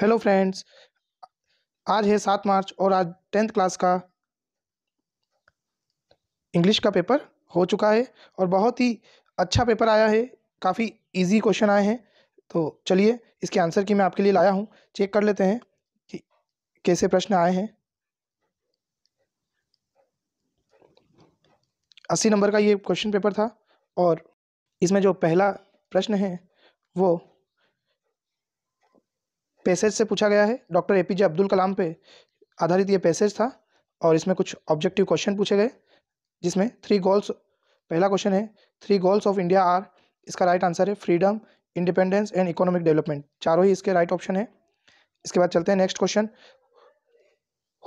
hello friends आज है सात मार्च और आज टेंथ क्लास का इंग्लिश का पेपर हो चुका है और बहुत ही अच्छा पेपर आया है काफ़ी इजी क्वेश्चन आए हैं तो चलिए इसके आंसर की मैं आपके लिए लाया हूँ चेक कर लेते हैं कि कैसे प्रश्न आए हैं अस्सी नंबर का ये क्वेश्चन पेपर था और इसमें जो पहला प्रश्न है वो पैसेज से पूछा गया है doctor A P Abdul Kalam पे आधारित ये पैसेज था और इसमें कुछ ऑब्जेक्टिव क्वेश्चन पूछे गए जिसमें थ्री गोल्स पहला क्वेश्चन है three goals of India are इसका राइट आंसर है freedom independence and economic development चारों ही इसके राइट ऑप्शन है इसके बाद चलते हैं next question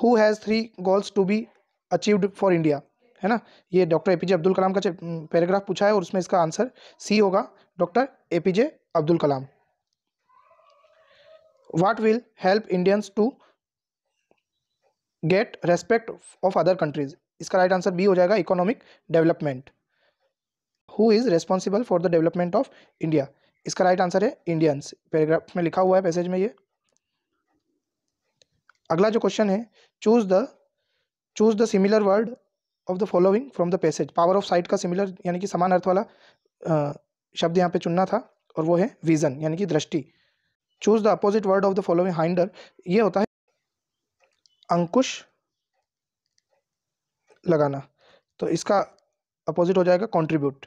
who has three goals to be achieved for India है ना ये doctor A P J Abdul Kalam का पैराग्राफ पूछा है और उसमें इसका आंसर सी होगा doctor A P J Abdul Kalam what will help Indians to get respect of other countries इसका राइट आंसर बी हो जाएगा economic development who is responsible for the development of India इसका राइट आंसर है Indians paragraph में लिखा हुआ है passage में ये अगला जो क्वेश्चन है choose the choose the similar word of the following from the passage power of sight का सिमिलर यानी कि समान अर्थ वाला शब्द यहाँ पे चुनना था और वो है विजन यानी कि दृष्टि choose the opposite word of the following hinder ये होता है अंकुश लगाना तो इसका अपोजिट हो जाएगा कॉन्ट्रीब्यूट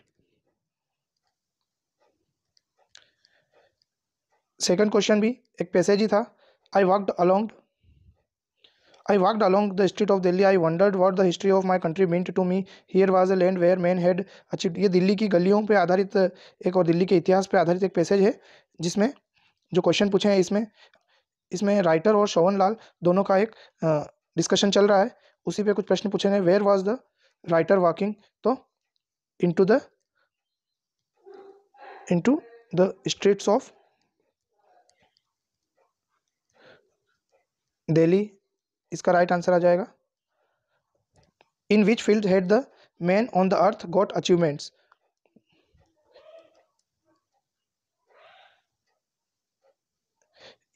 सेकेंड क्वेश्चन भी एक पैसेज ही था I walked along I walked along the street of Delhi I wondered what the history of my country meant to me here was a land where man had achieve ये दिल्ली की गलियों पे आधारित एक और दिल्ली के इतिहास पे आधारित एक पैसेज है जिसमें जो क्वेश्चन पूछे हैं इसमें इसमें राइटर और शोवन लाल दोनों का एक डिस्कशन चल रहा है उसी पे कुछ प्रश्न पूछे गए where was the writer walking तो into the into the streets of Delhi इसका राइट आंसर आ जाएगा in which field had the man on the earth got achievements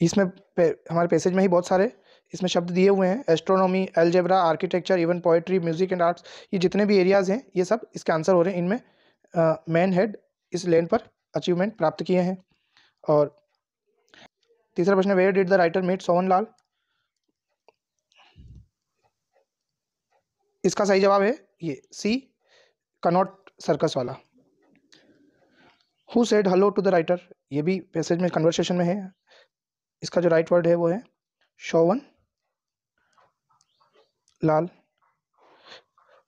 इसमें हमारे पैसेज में ही बहुत सारे इसमें शब्द दिए हुए हैं astronomy algebra architecture even poetry music and arts ये जितने भी एरियाज़ हैं ये सब इसके आंसर हो रहे हैं इनमें मैन हेड इस लेन पर अचीवमेंट प्राप्त किए हैं और तीसरा प्रश्न where did the writer met Sohan Lal इसका सही जवाब है ये सी कनॉट सर्कस वाला who said hello to the writer ये भी पैसेज में कन्वर्सेशन में है इसका जो राइट वर्ड है वो है Shovan Lal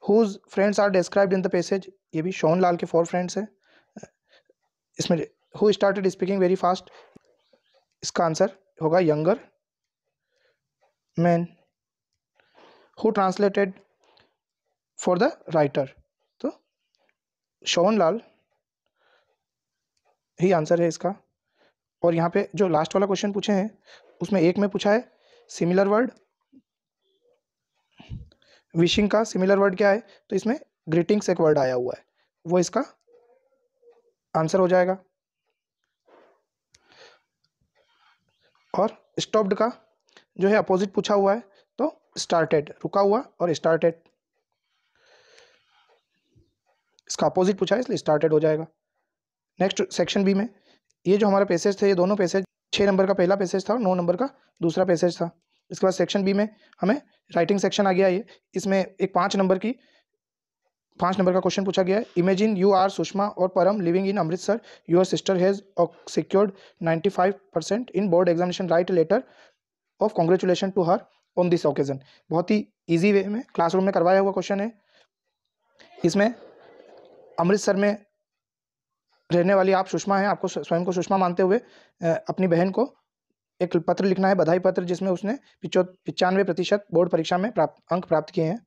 whose friends are described in the passage ये भी शोवन लाल के फोर फ्रेंड्स हैं इसमें who started speaking very fast इसका आंसर होगा younger man who translated for the writer तो शोवन लाल ही आंसर है इसका और यहाँ पे जो लास्ट वाला क्वेश्चन पूछे हैं उसमें एक में पूछा है सिमिलर वर्ड विशिंग का सिमिलर वर्ड क्या है तो इसमें ग्रीटिंग्स एक वर्ड आया हुआ है वो इसका आंसर हो जाएगा और स्टॉप्ड का जो है अपोजिट पूछा हुआ है तो स्टार्टेड रुका हुआ और स्टार्टेड इसका अपोजिट पूछा है इसलिए स्टार्टेड हो जाएगा नेक्स्ट सेक्शन बी में ये जो हमारा पैसेज थे ये दोनों पैसेज छः नंबर का पहला पैसेज था नौ नंबर का दूसरा पैसेज था इसके बाद सेक्शन बी में हमें राइटिंग सेक्शन आ गया ये इसमें एक पाँच नंबर की पाँच नंबर का क्वेश्चन पूछा गया है इमेजिन यू आर सुषमा और Param living in Amritsar your sister has secured ninety five percent in board examination write letter of congratulation to her on this occasion बहुत ही ईजी वे में क्लासरूम में करवाया हुआ क्वेश्चन है इसमें अमृतसर में रहने वाली आप सुषमा हैं आपको स्वयं को सुषमा मानते हुए अपनी बहन को एक पत्र लिखना है बधाई पत्र जिसमें उसने पिचो पिचानवे प्रतिशत बोर्ड परीक्षा में प्राप्त अंक प्राप्त किए हैं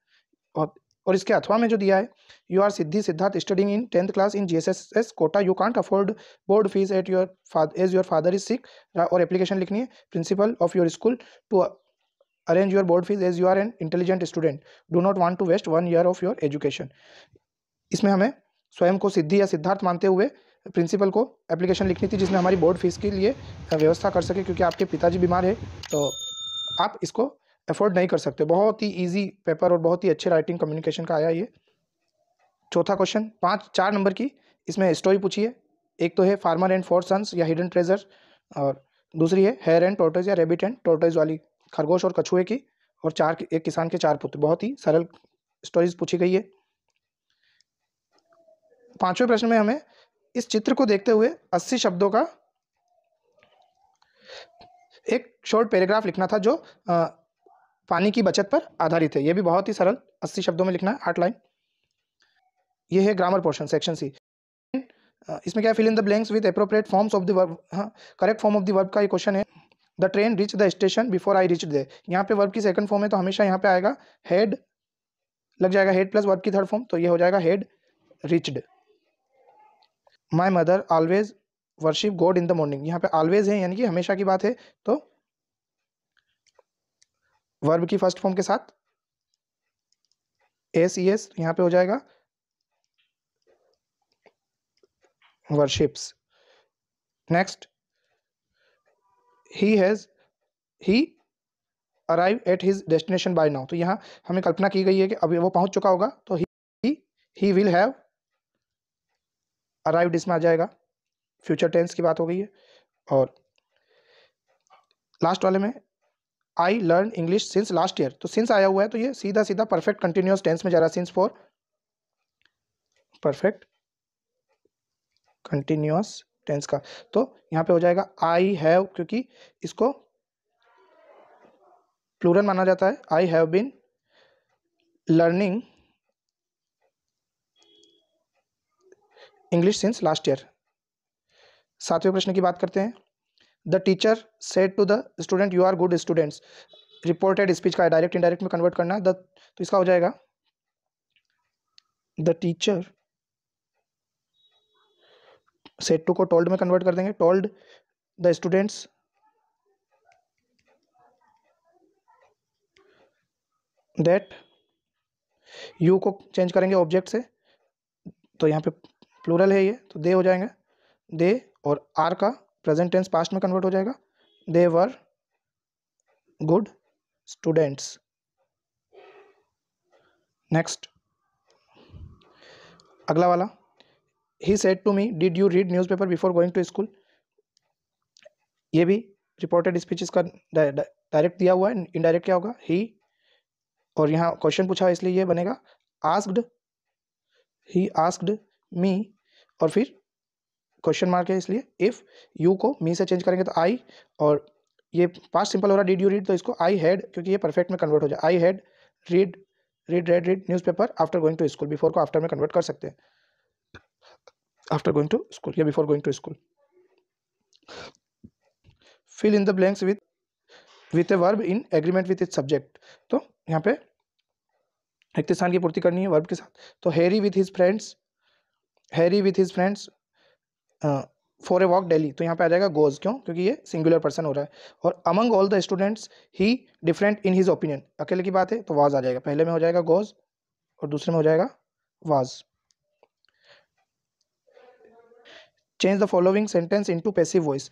और और इसके अथवा में जो दिया है you are Siddhi Siddharth studying in tenth class in G S S S Kota you can't afford board fees at your age your father is sick और एप्लीकेशन लिखनी है principal of your school to arrange your board fees as you are an intelligent student do not want to waste one year of your education इसमें हमें स्वयं को सिद्धि या सिद्धार्थ मानते हुए प्रिंसिपल को एप्लीकेशन लिखनी थी जिसमें हमारी बोर्ड फीस के लिए व्यवस्था कर सके क्योंकि आपके पिताजी बीमार है तो आप इसको अफोर्ड नहीं कर सकते बहुत ही ईजी पेपर और बहुत ही अच्छे राइटिंग कम्युनिकेशन का आया ये चौथा क्वेश्चन पाँच चार नंबर की इसमें स्टोरी पूछिए एक तो है फार्मर एंड फोर सन्स या हिडन ट्रेजर और दूसरी है हेयर एंड टोटोज या रेबिट एंड टोटोज वाली खरगोश और कछुए की और चार एक किसान के चार पुत्र बहुत ही सरल स्टोरीज पूछी गई है पांचवें प्रश्न में हमें इस चित्र को देखते हुए अस्सी शब्दों का एक शॉर्ट पैराग्राफ लिखना था जो आ, पानी की बचत पर आधारित है यह भी बहुत ही सरल अस्सी शब्दों में लिखना है आठ लाइन ये है ग्रामर पोर्शन सेक्शन सी इसमें क्या fill in the blanks with appropriate forms of the verb correct form of the verb का ये क्वेश्चन है the train reach the station before I reach the यहाँ पे वर्ब की सेकंड फॉर्म है तो हमेशा यहाँ पे आएगा हेड लग जाएगा हेड प्लस वर्ब की थर्ड फॉर्म तो ये हो जाएगा had reached my mother always worship God in the morning यहाँ पे ऑलवेज है यानी कि हमेशा की बात है तो वर्ब की फर्स्ट फॉर्म के साथ एस ई एस यहाँ पे हो जाएगा worships next he has he arrive at his destination by now तो यहाँ हमें कल्पना की गई है कि अभी वो पहुंच चुका होगा तो he he will have arrived इसमें आ जाएगा फ्यूचर टेंस की बात हो गई है और लास्ट वाले में I learn English since last year तो सिंस आया हुआ है तो ये सीधा सीधा परफेक्ट कंटिन्यूस टेंस में जा रहा है since for perfect continuous tense का तो यहाँ पे हो जाएगा आई हैव क्योंकि इसको प्लूरल माना जाता है I have been learning English since last year सातवें प्रश्न की बात करते हैं the teacher said to the student you are good students reported speech का डायरेक्ट इंडायरेक्ट में कन्वर्ट करना द तो इसका हो जाएगा द टीचर सेट टू को टोल्ड में कन्वर्ट कर देंगे told the students that you को चेंज करेंगे ऑब्जेक्ट से तो यहाँ पे प्लूरल है ये तो दे हो जाएंगे दे और आर का प्रेजेंट टेंस पास्ट में कन्वर्ट हो जाएगा they were good students next अगला वाला he said to me did you read newspaper before going to school ये भी रिपोर्टेड स्पीचेस का डायरेक्ट दिया हुआ है इनडायरेक्ट क्या होगा ही और यहाँ क्वेश्चन पूछा इसलिए ये बनेगा आस्क्ड ही आस्क्ड मी और फिर क्वेश्चन मार्क है इसलिए इफ़ यू को मी से चेंज करेंगे तो आई और ये पास्ट सिंपल हो रहा है डिड यू रीड तो इसको आई हैड क्योंकि ये परफेक्ट में कन्वर्ट हो जाए I had read read read read newspaper after going to school before को आफ्टर में कन्वर्ट कर सकते हैं आफ्टर गोइंग टू स्कूल या before going to school fill in the blanks with with a verb in agreement with its subject तो यहाँ पे रिक्त स्थान की पूर्ति करनी है वर्ब के साथ तो Harry with his friends Harry with his friends for a walk daily तो यहाँ पे आ जाएगा गोज क्यों क्योंकि ये सिंगुलर पर्सन हो रहा है और among all the students he different in his opinion अकेले की बात है तो वाज आ जाएगा पहले में हो जाएगा गोज और दूसरे में हो जाएगा was change the following sentence into passive voice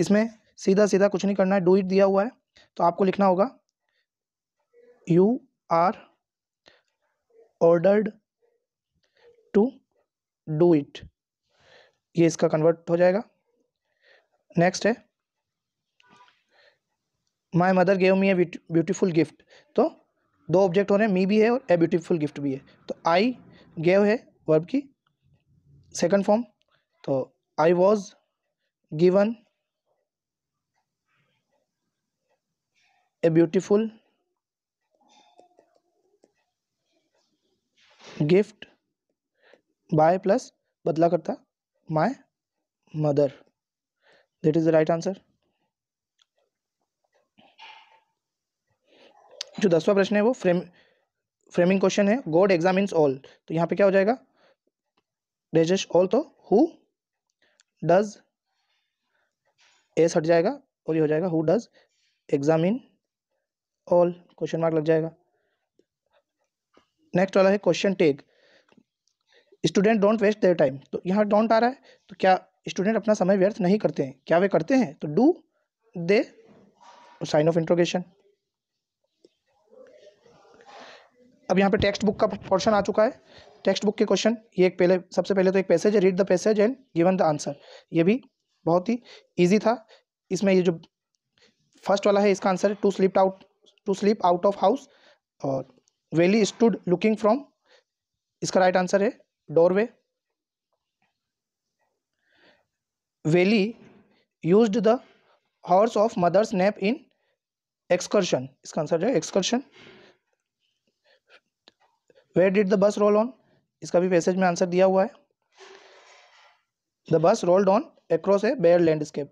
इसमें सीधा सीधा कुछ नहीं करना है डू इट दिया हुआ है तो आपको लिखना होगा you are ordered to do it ये इसका कन्वर्ट हो जाएगा नेक्स्ट है my mother gave me a beautiful gift तो दो ऑब्जेक्ट हो रहे हैं मी भी है और ए ब्यूटीफुल गिफ्ट भी है तो आई गेव है वर्ब की सेकंड फॉर्म तो I was given a beautiful gift by plus बदला करता my mother that is the right answer जो दसवा प्रश्न है वो फ्रेम फ्रेमिंग क्वेश्चन है गॉड एग्जामिन्स ऑल तो यहाँ पे क्या हो जाएगा डेजेस ऑल तो हु डज एस हट जाएगा और ये हो जाएगा who does examine all question mark लग जाएगा नेक्स्ट वाला है question take student don't waste their time तो यहाँ डोंट आ रहा है तो क्या स्टूडेंट अपना समय व्यर्थ नहीं करते हैं क्या वे करते हैं तो do they sign of interrogation अब यहाँ पे टेक्स्ट बुक का पोर्शन आ चुका है टेक्स्ट बुक के क्वेश्चन ये एक पहले सबसे पहले तो एक पैसेज है read the passage and given the answer ये भी बहुत ही ईजी था इसमें ये जो फर्स्ट वाला है इसका answer to sleep out to sleep out of house और वेली स्टूड लुकिंग फ्रॉम इसका राइट आंसर है doorway veli used the horse of mother's nap in excursion इसका आंसर है excursion where did the bus roll on इसका भी passage में answer दिया हुआ है the bus rolled on across a bare landscape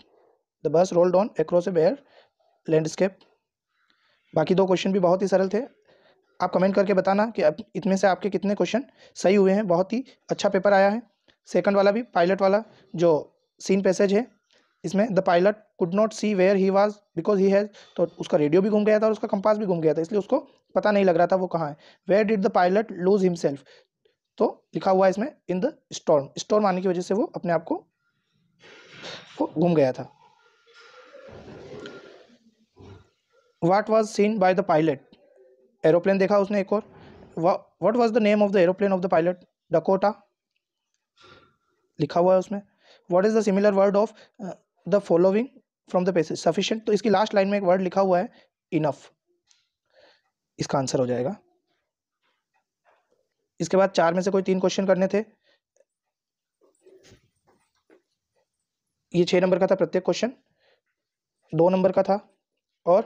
the bus rolled on across a bare landscape बाकी दो क्वेश्चन भी बहुत ही सरल थे आप कमेंट करके बताना कि इतने से आपके कितने क्वेश्चन सही हुए हैं बहुत ही अच्छा पेपर आया है सेकंड वाला भी पायलट वाला जो सीन पैसेज है इसमें the pilot could not see where he was because he has तो उसका रेडियो भी घूम गया था और उसका कंपास भी घूम गया था इसलिए उसको पता नहीं लग रहा था वो कहाँ है where did the pilot lose himself तो लिखा हुआ है इसमें इन द स्टॉर्म स्टॉर्म आने की वजह से वो अपने आप को घूम गया था what was seen by the pilot aeroplane देखा उसने एक और what was the name of the aeroplane of the pilot Dakota लिखा हुआ है उसमें what is the similar word of the following from the passage sufficient तो इसकी लास्ट लाइन में एक वर्ड लिखा हुआ है इनफ इसका आंसर हो जाएगा इसके बाद चार में से कोई तीन क्वेश्चन करने थे ये छः नंबर का था प्रत्येक क्वेश्चन दो नंबर का था और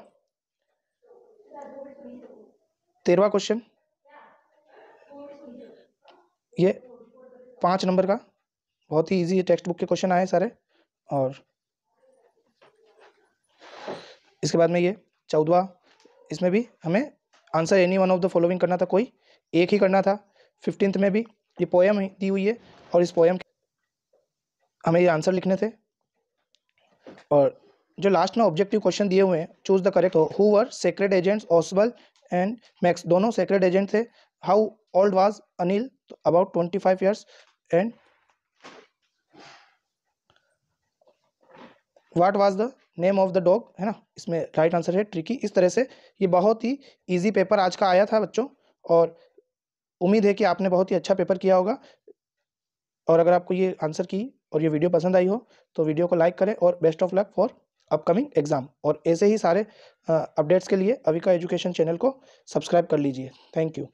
तेरवा क्वेश्चन ये पाँच नंबर का बहुत ही इजी है टेक्स्ट बुक के क्वेश्चन आए सारे और इसके बाद में ये चौदवा इसमें भी हमें answer any one of the following करना था कोई एक ही करना था फिफ्टींथ में भी ये पोएम दी हुई है और इस पोएम हमें ये आंसर लिखने थे और जो लास्ट में ऑब्जेक्टिव क्वेश्चन दिए हुए हैं choose the correct who were secret agents Ausable and Max दोनों सेक्रेट एजेंट थे how old was Anil about twenty five years and what was the name of the dog है ना इसमें राइट आंसर है tricky इस तरह से ये बहुत ही ईजी पेपर आज का आया था बच्चों और उम्मीद है कि आपने बहुत ही अच्छा पेपर किया होगा और अगर आपको ये आंसर की और ये वीडियो पसंद आई हो तो वीडियो को लाइक करें और best of luck for upcoming exam और ऐसे ही सारे अपडेट्स के लिए अविका एजुकेशन चैनल को सब्सक्राइब कर लीजिए थैंक यू